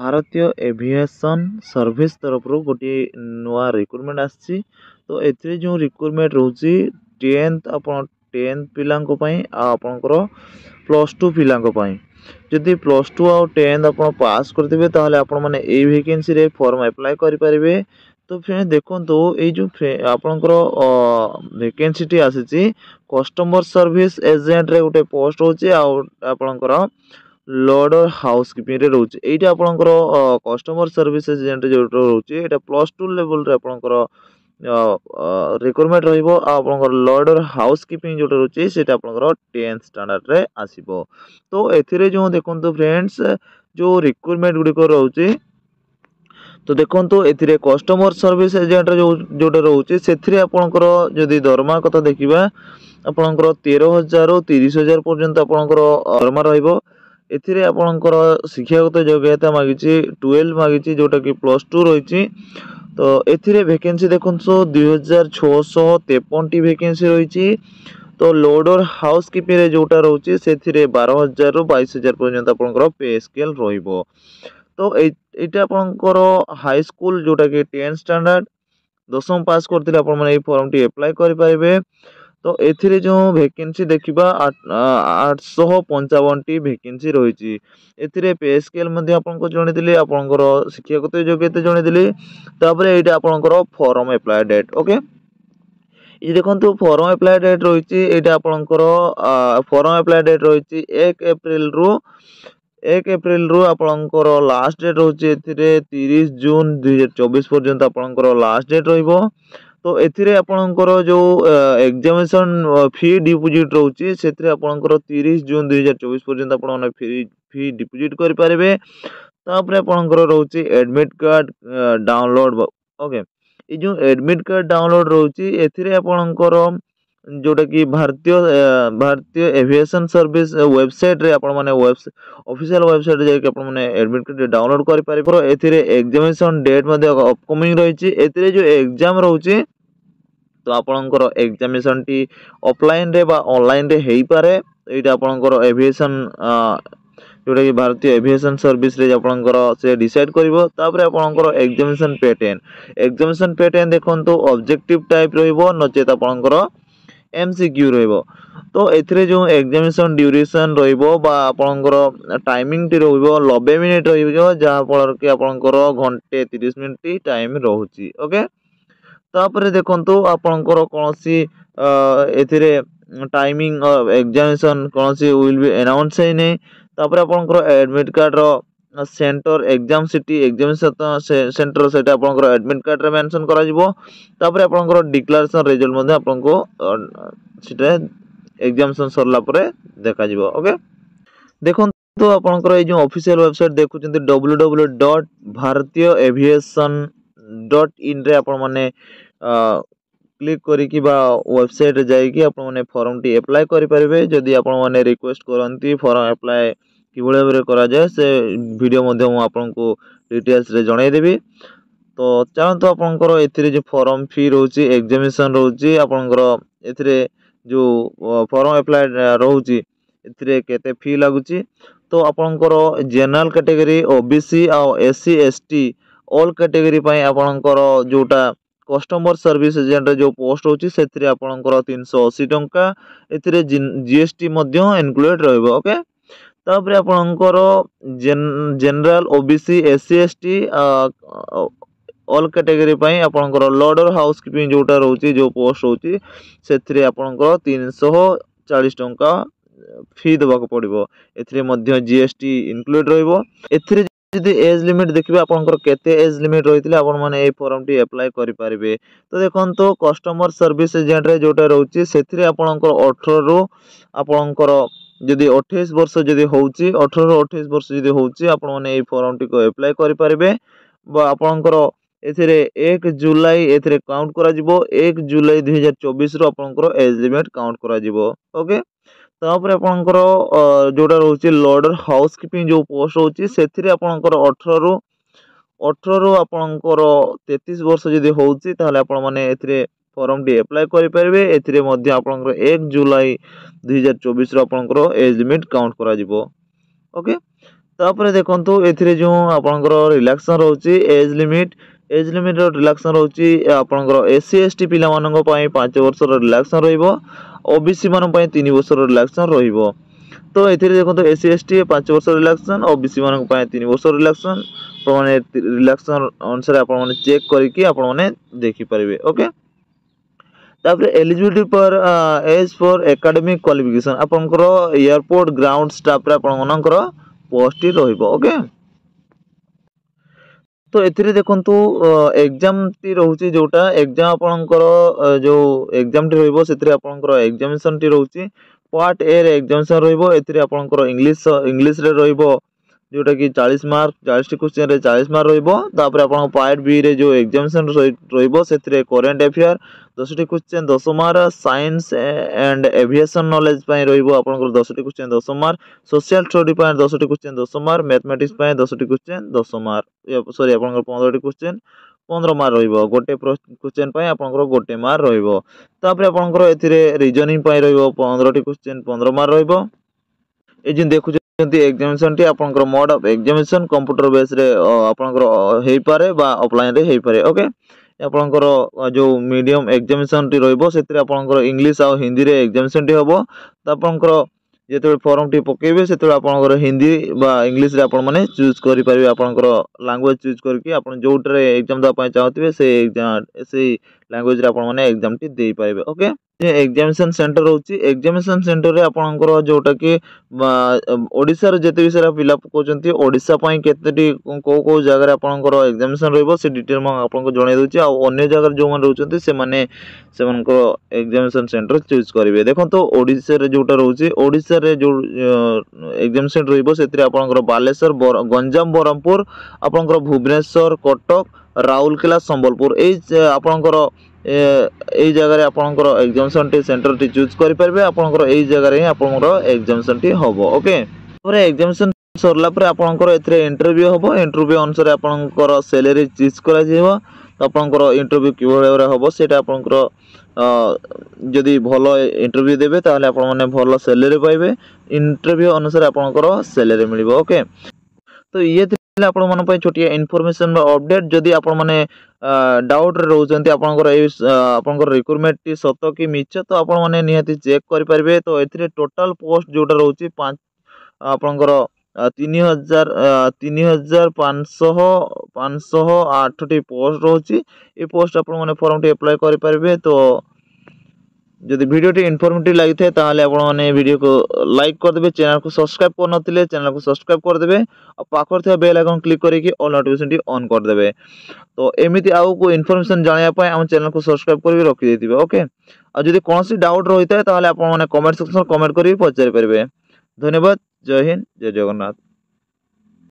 ଭାରତୀୟ aviation service ତରଫରୁ ଗୋଟିଏ ନୂଆ ରିକ୍ରୁଟମେଣ୍ଟ ଆସିଛି ତ ଏଥିରେ ଯେଉଁ ରିକ୍ରୁଟମେଣ୍ଟ ରହୁଛି ଟେନ୍ଥ ଆପଣ ଟେନ୍ଥ ପିଲାଙ୍କ ପାଇଁ ଆଉ ଆପଣଙ୍କର ପ୍ଲସ୍ ଟୁ ପିଲାଙ୍କ ପାଇଁ ଯଦି ପ୍ଲସ୍ ଟୁ ଆଉ ଟେନ୍ଥ ଆପଣ ପାସ୍ କରିଥିବେ ତାହେଲେ ଆପଣମାନେ ଏଇ ଭେକେନ୍ସିରେ ଫର୍ମ ଆପ୍ଲାଏ କରିପାରିବେ ତ ଫ୍ରେଣ୍ଡ ଦେଖନ୍ତୁ ଏଇ ଯେଉଁ ଆପଣଙ୍କର ଭେକେନ୍ସିଟି ଆସିଛି କଷ୍ଟମର୍ ସର୍ଭିସ୍ ଏଜେଣ୍ଟରେ ଗୋଟେ ପୋଷ୍ଟ ହେଉଛି ଆଉ ଆପଣଙ୍କର ଲଡ଼ର ହାଉସକିପିଂରେ ରହୁଛି ଏଇଟା ଆପଣଙ୍କର କଷ୍ଟମର ସର୍ଭିସ ଏଜେଣ୍ଟ ଯେଉଁଟା ରହୁଛି ଏଇଟା ପ୍ଲସ୍ ଟୁ ଲେଭେଲରେ ଆପଣଙ୍କର ରିକ୍ୱାରମେଣ୍ଟ ରହିବ ଆଉ ଆପଣଙ୍କର ଲଡ଼ର ହାଉସକିପିଂ ଯେଉଁଟା ରହୁଛି ସେଇଟା ଆପଣଙ୍କର ଟେନ୍ଥ ଷ୍ଟାଣ୍ଡାର୍ଡ଼ରେ ଆସିବ ତ ଏଥିରେ ଯେଉଁ ଦେଖନ୍ତୁ ଫ୍ରେଣ୍ଡସ୍ ଯେଉଁ ରିକ୍ୱାରମେଣ୍ଟ ଗୁଡ଼ିକ ରହୁଛି ତ ଦେଖନ୍ତୁ ଏଥିରେ କଷ୍ଟମର ସର୍ଭିସ ଏଜେଣ୍ଟ ଯେଉଁ ଯେଉଁଟା ରହୁଛି ସେଥିରେ ଆପଣଙ୍କର ଯଦି ଦରମା କଥା ଦେଖିବା ଆପଣଙ୍କର ତେର ହଜାରରୁ ତିରିଶ ହଜାର ପର୍ଯ୍ୟନ୍ତ ଆପଣଙ୍କର ଦରମା ରହିବ ଏଥିରେ ଆପଣଙ୍କର ଶିକ୍ଷାଗତ ଯୋଗ୍ୟତା ମାଗିଛି ଟୁଏଲ୍ଭ ମାଗିଛି ଯେଉଁଟାକି ପ୍ଲସ୍ ଟୁ ରହିଛି ତ ଏଥିରେ ଭେକେନ୍ସି ଦେଖନ୍ତୁ ଦୁଇହଜାର ଛଅଶହ ତେପନଟି ଭେକେନ୍ସି ରହିଛି ତ ଲୋଡ଼ର ହାଉସ୍ କିପିଂରେ ଯେଉଁଟା ରହୁଛି ସେଥିରେ ବାର ହଜାରରୁ ବାଇଶ ହଜାର ପର୍ଯ୍ୟନ୍ତ ଆପଣଙ୍କର ପେ ସ୍କେଲ୍ ରହିବ ତ ଏଇଟା ଆପଣଙ୍କର ହାଇସ୍କୁଲ ଯେଉଁଟାକି ଟେନ୍ଥ ଷ୍ଟାଣ୍ଡାର୍ଡ଼ ଦଶମ ପାସ୍ କରିଥିଲେ ଆପଣମାନେ ଏଇ ଫର୍ମଟି ଆପ୍ଲାଏ କରିପାରିବେ ତ ଏଥିରେ ଯେଉଁ ଭେକେନ୍ସି ଦେଖିବା ଆଠଶହ ପଞ୍ଚାବନଟି ଭେକେନ୍ସି ରହିଛି ଏଥିରେ ପେ ସ୍କେଲ୍ ମଧ୍ୟ ଆପଣଙ୍କୁ ଜଣେଇଦେଲି ଆପଣଙ୍କର ଶିକ୍ଷାଗତ ଯୋଗ୍ୟତା ଜଣେଇଦେଲି ତାପରେ ଏଇଟା ଆପଣଙ୍କର ଫର୍ମ ଆପ୍ଲାଏ ଡେଟ୍ ଓକେ ଏଇ ଦେଖନ୍ତୁ ଫର୍ମ ଆପ୍ଲାଏ ଡେଟ୍ ରହିଛି ଏଇଟା ଆପଣଙ୍କର ଫର୍ମ ଆପ୍ଲାଏ ଡେଟ୍ ରହିଛି ଏକ ଏପ୍ରିଲରୁ ଏକ ଏପ୍ରିଲରୁ ଆପଣଙ୍କର ଲାଷ୍ଟ ଡେଟ୍ ରହୁଛି ଏଥିରେ ତିରିଶ ଜୁନ୍ ଦୁଇହଜାର ଚବିଶ ପର୍ଯ୍ୟନ୍ତ ଆପଣଙ୍କର ଲାଷ୍ଟ ଡେଟ୍ ରହିବ ତ ଏଥିରେ ଆପଣଙ୍କର ଯେଉଁ ଏକ୍ଜାମିନେସନ୍ ଫି ଡିପୋଜିଟ୍ ରହୁଛି ସେଥିରେ ଆପଣଙ୍କର ତିରିଶ ଜୁନ୍ ଦୁଇହଜାର ଚବିଶ ପର୍ଯ୍ୟନ୍ତ ଆପଣମାନେ ଫି ଫି ଡିପୋଜିଟ୍ କରିପାରିବେ ତାପରେ ଆପଣଙ୍କର ରହୁଛି ଆଡ଼ମିଟ୍ କାର୍ଡ଼ ଡାଉନଲୋଡ଼୍ ଓକେ ଏଇ ଯେଉଁ ଆଡ଼ମିଟ୍ କାର୍ଡ଼ ଡାଉନଲୋଡ଼୍ ରହୁଛି ଏଥିରେ ଆପଣଙ୍କର ଯେଉଁଟାକି ଭାରତୀୟ ଭାରତୀୟ ଏଭିଏସନ୍ ସର୍ଭିସ୍ ୱେବସାଇଟ୍ରେ ଆପଣମାନେ ଅଫିସିଆଲ୍ ୱେବସାଇଟ୍ରେ ଯାଇକି ଆପଣମାନେ ଆଡ଼ମିଟ୍ କାର୍ଡ଼ ଡାଉନଲୋଡ଼୍ କରିପାରିବ ଏଥିରେ ଏକ୍ଜାମିନେସନ୍ ଡେଟ୍ ମଧ୍ୟ ଅପକମିଂ ରହିଛି ଏଥିରେ ଯେଉଁ ଏକ୍ଜାମ୍ ରହୁଛି ତ ଆପଣଙ୍କର ଏକ୍ଜାମିନେସନ୍ଟି ଅଫ୍ଲାଇନ୍ରେ ବା ଅନଲାଇନ୍ରେ ହେଇପାରେ ଏଇଟା ଆପଣଙ୍କର ଏଭିଏସନ୍ ଯେଉଁଟାକି ଭାରତୀୟ ଏଭିଏସନ୍ ସର୍ଭିସ୍ରେ ଆପଣଙ୍କର ସେ ଡିସାଇଡ଼୍ କରିବ ତାପରେ ଆପଣଙ୍କର ଏକ୍ଜାମିନେସନ୍ ପେଟେନ୍ ଏକ୍ଜାମିନେସନ୍ ପେଟେନ୍ ଦେଖନ୍ତୁ ଅବଜେକ୍ଟିଭ୍ ଟାଇପ୍ ରହିବ ନଚେତ୍ ଆପଣଙ୍କର ଏମ୍ସିକ୍ୟୁ ରହିବ ତ ଏଥିରେ ଯେଉଁ ଏକ୍ଜାମିନେସନ୍ ଡ୍ୟୁରେସନ୍ ରହିବ ବା ଆପଣଙ୍କର ଟାଇମିଂଟି ରହିବ ନବେ ମିନିଟ୍ ରହିବ ଯାହାଫଳରେ କି ଆପଣଙ୍କର ଘଣ୍ଟେ ତିରିଶ ମିନିଟ୍ ଟାଇମ୍ ରହୁଛି ଓକେ ତାପରେ ଦେଖନ୍ତୁ ଆପଣଙ୍କର କୌଣସି ଏଥିରେ ଟାଇମିଂ ଏକ୍ଜାମିନେସନ୍ କୌଣସି ୱିଲ୍ ବି ଆନାଉନ୍ସ ହେଇନି ତାପରେ ଆପଣଙ୍କର ଆଡ଼ମିଟ୍ କାର୍ଡ଼ର center exam city examination center ସେଇଟା ଆପଣଙ୍କର ଆଡ଼ମିଟ୍ କାର୍ଡ଼ରେ ମେନସନ୍ କରାଯିବ ତାପରେ ଆପଣଙ୍କର ଡିକ୍ଲାରେସନ୍ ରେଜଲ୍ଟ ମଧ୍ୟ ଆପଣଙ୍କୁ ସେଟା ଏକ୍ଜାମିନେସନ୍ ସରିଲା ପରେ ଦେଖାଯିବ ଓକେ ଦେଖନ୍ତୁ ଆପଣଙ୍କର ଏଇ ଯେଉଁ ଅଫିସିଆଲ୍ ୱେବସାଇଟ୍ ଦେଖୁଛନ୍ତି W W dot Bharatiya aviation dot ଇନ୍ରେ ଆପଣମାନେ କ୍ଲିକ୍ କରିକି ବା ୱେବସାଇଟ୍ରେ ଯାଇକି ଆପଣମାନେ ଫର୍ମଟି ଆପ୍ଲାଏ କରିପାରିବେ ଯଦି ଆପଣମାନେ ରିକ୍ୱେଷ୍ଟ କରନ୍ତି ଫର୍ମ ଆପ୍ଲାଏ କିଭଳି ଭାବରେ କରାଯାଏ ସେ ଭିଡ଼ିଓ ମଧ୍ୟ ମୁଁ ଆପଣଙ୍କୁ ଡିଟେଲ୍ସରେ ଜଣାଇଦେବି ତ ଚାଲନ୍ତୁ ଆପଣଙ୍କର ଏଥିରେ ଯେଉଁ ଫର୍ମ ଫି ରହୁଛି ଏକ୍ଜାମିନେସନ୍ ରହୁଛି ଆପଣଙ୍କର ଏଥିରେ ଯେଉଁ ଫର୍ମ ଆପ୍ଲାଏ ରହୁଛି ଏଥିରେ କେତେ ଫି ଲାଗୁଛି ତ ଆପଣଙ୍କର general category O B C ଆଉ S C S T all category ପାଇଁ ଆପଣଙ୍କର ଯେଉଁଟା କଷ୍ଟମର ସର୍ଭିସ୍ ଏଜେଣ୍ଟର ଯେଉଁ ପୋଷ୍ଟ ରହୁଛି ସେଥିରେ ଆପଣଙ୍କର ତିନିଶହ ଅଶୀ ଟଙ୍କା ଏଥିରେ ଜି ଏସ୍ ଟି ମଧ୍ୟ ଇନକ୍ଲୁଡ଼େଡ଼୍ ରହିବ ଓକେ ତାପରେ ଆପଣଙ୍କର general O B C S C S T all category ପାଇଁ ଆପଣଙ୍କର ଲର୍ଡ଼ର ହାଉସ୍ କିପିଂ ଯେଉଁଟା ରହୁଛି ଯେଉଁ ପୋଷ୍ଟ ରହୁଛି ସେଥିରେ ଆପଣଙ୍କର ତିନିଶହ ଚାଳିଶ ଟଙ୍କା ଫି ଦେବାକୁ ପଡ଼ିବ ଏଥିରେ ମଧ୍ୟ ଜି ଏସ୍ ଟି ଇନକ୍ଲୁଡ଼ ରହିବ ଏଥିରେ ଯଦି ଏଜ୍ ଲିମିଟ୍ ଦେଖିବେ ଆପଣଙ୍କର କେତେ ଏଜ୍ ଲିମିଟ୍ ରହିଥିଲେ ଆପଣମାନେ ଏଇ ଫର୍ମଟି ଆପ୍ଲାଏ କରିପାରିବେ ତ ଦେଖନ୍ତୁ କଷ୍ଟମର୍ ସର୍ଭିସ୍ ଏଜେଣ୍ଟରେ ଯେଉଁଟା ରହୁଛି ସେଥିରେ ଆପଣଙ୍କର ଅଠରରୁ ଆପଣଙ୍କର ଯଦି ଅଠେଇଶ ବର୍ଷ ଯଦି ହେଉଛି ଅଠରରୁ ଅଠେଇଶ ବର୍ଷ ଯଦି ହେଉଛି ଆପଣମାନେ ଏଇ ଫର୍ମଟିକୁ ଆପ୍ଲାଏ କରିପାରିବେ ବା ଆପଣଙ୍କର ଏଥିରେ ଏକ ଜୁଲାଇ ଏଥିରେ କାଉଣ୍ଟ କରାଯିବ ଏକ ଜୁଲାଇ ଦୁଇହଜାର ଚବିଶରୁ ଆପଣଙ୍କର ଏଲିମେଣ୍ଟ କାଉଣ୍ଟ କରାଯିବ ଓକେ ତାପରେ ଆପଣଙ୍କର ଯେଉଁଟା ରହୁଛି ଲର୍ଡ଼ର ହାଉସ୍ କିପିଂ ଯେଉଁ ପୋଷ୍ଟ ରହୁଛି ସେଥିରେ ଆପଣଙ୍କର ଅଠରରୁ ଅଠରରୁ ଆପଣଙ୍କର ତେତିଶ ବର୍ଷ ଯଦି ହେଉଛି ତାହେଲେ ଆପଣମାନେ ଏଥିରେ ଫର୍ମଟି ଆପ୍ଲାଏ କରିପାରିବେ ଏଥିରେ ମଧ୍ୟ ଆପଣଙ୍କର ଏକ ଜୁଲାଇ ଦୁଇହଜାର ଚବିଶରେ ଆପଣଙ୍କର ଏଜ୍ ଲିମିଟ୍ କାଉଣ୍ଟ କରାଯିବ ଓକେ ତାପରେ ଦେଖନ୍ତୁ ଏଥିରେ ଯେଉଁ ଆପଣଙ୍କର ରିଲାକ୍ସେସନ୍ ରହୁଛି ଏଜ୍ ଲିମିଟ୍ ଏଜ୍ ଲିମିଟ୍ର ରିଲାକ୍ସେସନ୍ ରହୁଛି ଆପଣଙ୍କର ଏସ୍ ସି ଏସ୍ ଟି ପିଲାମାନଙ୍କ ପାଇଁ ପାଞ୍ଚ ବର୍ଷର ରିଲାକ୍ସେସନ୍ ରହିବ ଓ ବି ସି ମାନଙ୍କ ପାଇଁ ତିନି ବର୍ଷର ରିଲାକ୍ସେସନ୍ ରହିବ ତ ଏଥିରେ ଦେଖନ୍ତୁ ଏସ୍ ସି ଏସ୍ ଟି ପାଞ୍ଚ ବର୍ଷ ରିଲାକ୍ସେସନ୍ ଓ ବି ସି ମାନଙ୍କ ପାଇଁ ତିନି ବର୍ଷ ରିଲାକ୍ସେସନ୍ ଆପଣମାନେ ରିଲାକ୍ସେସନ୍ ଅନୁସାରେ ଆପଣମାନେ ଚେକ୍ କରିକି ଆପଣମାନେ ଦେଖିପାରିବେ ଓକେ ତାପରେ eligibility for age for academic qualification ଆପଣଙ୍କର ଏୟାରପୋର୍ଟ ଗ୍ରାଉଣ୍ଡ ଷ୍ଟାଫ୍ରେ ଆପଣମାନଙ୍କର ପୋଷ୍ଟଟି ରହିବ ଓକେ ତ ଏଥିରେ ଦେଖନ୍ତୁ ଏକ୍ଜାମ୍ଟି ରହୁଛି ଯେଉଁଟା ଏକ୍ଜାମ୍ ଆପଣଙ୍କର ଯେଉଁ ଏକ୍ଜାମ୍ଟି ରହିବ ସେଥିରେ ଆପଣଙ୍କର ଏକ୍ଜାମିନେସନ୍ଟି ରହୁଛି ପାର୍ଟ ଏରେ ଏକ୍ଜାମିନେସନ୍ ରହିବ ଏଥିରେ ଆପଣଙ୍କର ଇଂଲିଶ ଇଂଲିଶରେ ରହିବ ଯେଉଁଟାକି ଚାଳିଶ ମାର୍କ ଚାଳିଶଟି କୋଶ୍ଚିନ୍ରେ ଚାଳିଶ ମାର୍କ ରହିବ ତାପରେ ଆପଣଙ୍କ ପାର୍ଟ ବିରେ ଯେଉଁ ଏକ୍ଜାମିନେସନ୍ ରହିବ ସେଥିରେ କରେଣ୍ଟ ଆଫେୟାର ଦଶଟି କୋଶ୍ଚିନ୍ ଦଶ mark science and aviation knowledge ପାଇଁ ରହିବ ଆପଣଙ୍କର ଦଶଟି କୋଶ୍ଚିନ୍ ଦଶ ମାର୍କ ସୋସିଆଲ ଷ୍ଟଡି ପାଇଁ ଦଶଟି କୋଶ୍ଚିନ୍ ଦଶ ମାର୍କ ମ୍ୟାଥମେଟିକ୍ସ ପାଇଁ ଦଶଟି କୋଶ୍ଚିନ୍ ଦଶ ମାର୍କ ସରି ଆପଣଙ୍କର ପନ୍ଦରଟି କୋଶ୍ଚିନ୍ ପନ୍ଦର ମାର୍କ ରହିବ ଗୋଟେ କୋଶ୍ଚିନ୍ ପାଇଁ ଆପଣଙ୍କର ଗୋଟେ ମାର୍କ ରହିବ ତାପରେ ଆପଣଙ୍କର ଏଥିରେ ରିଜନିଂ ପାଇଁ ରହିବ ପନ୍ଦରଟି କୋଶ୍ଚିନ୍ ପନ୍ଦର ମାର୍କ ରହିବ এই যে দেখুছ ଏକ୍ଜାମିନେସନଟି ଆପଣଙ୍କର ମୋଡ୍ ଅଫ୍ ଏକ୍ଜାମିନେସନ କମ୍ପ୍ୟୁଟର ବେସ୍ରେ ଆପଣଙ୍କର ହେଇପାରେ ବା ଅଫଲାଇନ୍ରେ ହେଇପାରେ ଓକେ ଆପଣଙ୍କର ଯେଉଁ ମିଡ଼ିୟମ ଏକ୍ଜାମିନେସନଟି ରହିବ ସେଥିରେ ଆପଣଙ୍କର ଇଂଲିଶ ଆଉ ହିନ୍ଦୀରେ ଏକ୍ଜାମିନେସନଟି ହେବ ତ ଆପଣଙ୍କର ଯେତେବେଳେ ଫର୍ମଟି ପକାଇବେ ସେତେବେଳେ ଆପଣଙ୍କର ହିନ୍ଦୀ ବା ଇଂଲିଶରେ ଆପଣମାନେ ଚୁଜ୍ କରିପାରିବେ ଆପଣଙ୍କର ଲାଙ୍ଗୁଏଜ୍ ଚୁଜ୍ କରିକି ଆପଣ ଯେଉଁଟାରେ ଏକ୍ଜାମ୍ ଦେବା ପାଇଁ ଚାହୁଁଥିବେ ସେ ଏକ୍ଜାମ୍ ସେଇ ଲାଙ୍ଗୁଏଜ୍ରେ ଆପଣମାନେ ଏକ୍ଜାମ୍ଟି ଦେଇପାରିବେ ଓକେ ଏକ୍ଜାମିନେସନ୍ ସେଣ୍ଟର ରହୁଛି ଏକ୍ଜାମିନେସନ୍ ସେଣ୍ଟରରେ ଆପଣଙ୍କର ଯେଉଁଟାକି ଓଡ଼ିଶାର ଯେତେ ବିଷୟରେ ପିଲା ପକାଉଛନ୍ତି ଓଡ଼ିଶା ପାଇଁ କେତେଟି କେଉଁ କେଉଁ ଜାଗାରେ ଆପଣଙ୍କର ଏକ୍ଜାମିନେସନ୍ ରହିବ ସେ ଡିଟେଲ୍ ମୁଁ ଆପଣଙ୍କୁ ଜଣାଇ ଦେଉଛି ଆଉ ଅନ୍ୟ ଜାଗାରେ ଯେଉଁମାନେ ରହୁଛନ୍ତି ସେମାନେ ସେମାନଙ୍କ ଏକ୍ଜାମିନେସନ୍ ସେଣ୍ଟର ଚୁଜ୍ କରିବେ ଦେଖନ୍ତୁ ଓଡ଼ିଶାରେ ଯେଉଁଟା ରହୁଛି ଓଡ଼ିଶାରେ ଯେଉଁ ଏକ୍ଜାମିନେସନ୍ ରହିବ ସେଥିରେ ଆପଣଙ୍କର ବାଲେଶ୍ୱର ଗଞ୍ଜାମ ବ୍ରହ୍ମପୁର ଆପଣଙ୍କର ଭୁବନେଶ୍ୱର କଟକ ରାଉରକେଲା ସମ୍ବଲପୁର ଏଇ ଆପଣଙ୍କର ଏଇ ଜାଗାରେ ଆପଣଙ୍କର ଏକ୍ଜାମିନେସନ୍ଟି ସେଣ୍ଟର୍ଟି ଚୁଜ୍ କରିପାରିବେ ଆପଣଙ୍କର ଏଇ ଜାଗାରେ ହିଁ ଆପଣଙ୍କର ଏକ୍ଜାମିନେସନ୍ଟି ହେବ ଓକେ ତାପରେ ଏକ୍ଜାମିନେସନ୍ ସରିଲା ପରେ ଆପଣଙ୍କର ଏଥିରେ ଇଣ୍ଟରଭ୍ୟୁ ହେବ ଇଣ୍ଟରଭ୍ୟୁ ଅନୁସାରେ ଆପଣଙ୍କର ସେଲେରୀ ଚିଜ୍ କରାଯିବ ଆପଣଙ୍କର ଇଣ୍ଟରଭ୍ୟୁ କିଭଳି ଭାବରେ ହେବ ସେଇଟା ଆପଣଙ୍କର ଯଦି ଭଲ ଇଣ୍ଟରଭ୍ୟୁ ଦେବେ ତାହେଲେ ଆପଣମାନେ ଭଲ ସେଲେରୀ ପାଇବେ ଇଣ୍ଟରଭ୍ୟୁ ଅନୁସାରେ ଆପଣଙ୍କର ସେଲେରୀ ମିଳିବ ଓକେ ତ ଇଏ ଆପଣମାନଙ୍କ ପାଇଁ ଛୋଟିଆ ଇନଫର୍ମେସନ୍ ବା ଅପଡ଼େଟ୍ ଯଦି ଆପଣମାନେ ଡାଉଟ୍ରେ ରହୁଛନ୍ତି ଆପଣଙ୍କର ଏଇ ଆପଣଙ୍କର ରିକ୍ରୁଟମେଣ୍ଟଟି ସତ କି ମିଛ ତ ଆପଣମାନେ ନିହାତି ଚେକ୍ କରିପାରିବେ ତ ଏଥିରେ ଟୋଟାଲ୍ ପୋଷ୍ଟ ଯେଉଁଟା ରହୁଛି ପାଞ୍ଚ ଆପଣଙ୍କର ତିନି ହଜାର ତିନି ହଜାର ପାଞ୍ଚଶହ ପାଞ୍ଚଶହ ଆଠଟି ପୋଷ୍ଟ ରହୁଛି ଏ ପୋଷ୍ଟ ଆପଣମାନେ ଫର୍ମଟି ଆପ୍ଲାଏ କରିପାରିବେ ତ ଯଦି ଭିଡ଼ିଓଟି ଇନଫର୍ମେଟିଭ୍ ଲାଗିଥାଏ ତାହେଲେ ଆପଣମାନେ ଭିଡ଼ିଓକୁ ଲାଇକ୍ କରିଦେବେ ଚ୍ୟାନେଲ୍କୁ ସବସ୍କ୍ରାଇବ୍ କରିନଥିଲେ ଚ୍ୟାନେଲ୍କୁ ସବସ୍କ୍ରାଇବ୍ କରିଦେବେ ଆଉ ପାଖରେ ଥିବା ବେଲ୍ ଆଇକନ୍ କ୍ଲିକ୍ କରିକି ଅଲ୍ ନୋଟିଫିକେସନ୍ଟି ଅନ୍ କରିଦେବେ ତ ଏମିତି ଆଉ କେଉଁ ଇନଫର୍ମେସନ୍ ଜାଣିବା ପାଇଁ ଆମ ଚ୍ୟାନେଲ୍କୁ ସବସ୍କ୍ରାଇବ୍ କରିକି ରଖିଦେଇଥିବେ ଓକେ ଆଉ ଯଦି କୌଣସି ଡାଉଟ୍ ରହିଥାଏ ତାହେଲେ ଆପଣମାନେ କମେଣ୍ଟ ସେକ୍ସନ୍ କମେଣ୍ଟ କରିକି ପଚାରିପାରିବେ ଧନ୍ୟବାଦ ଜୟ ହିନ୍ଦ ଜୟ ଜଗନ୍ନାଥ